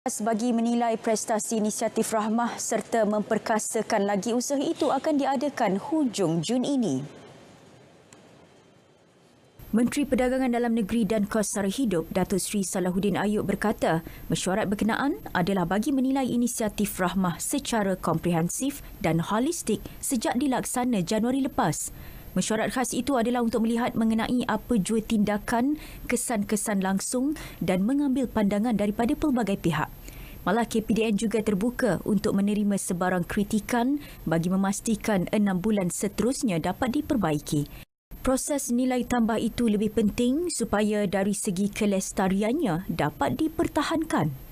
Pas bagi menilai prestasi inisiatif Rahmah serta memperkasakan lagi usaha itu akan diadakan hujung Jun ini. Menteri Perdagangan Dalam Negeri dan Kos Sara Hidup, Datuk Sri Salahuddin Ayub berkata, mesyuarat berkenaan adalah bagi menilai inisiatif Rahmah secara komprehensif dan holistik sejak dilaksana Januari lepas. Mesyuarat khas itu adalah untuk melihat mengenai apa jua tindakan, kesan-kesan langsung dan mengambil pandangan daripada pelbagai pihak. Malah KPDN juga terbuka untuk menerima sebarang kritikan bagi memastikan enam bulan seterusnya dapat diperbaiki. Proses nilai tambah itu lebih penting supaya dari segi kelestariannya dapat dipertahankan.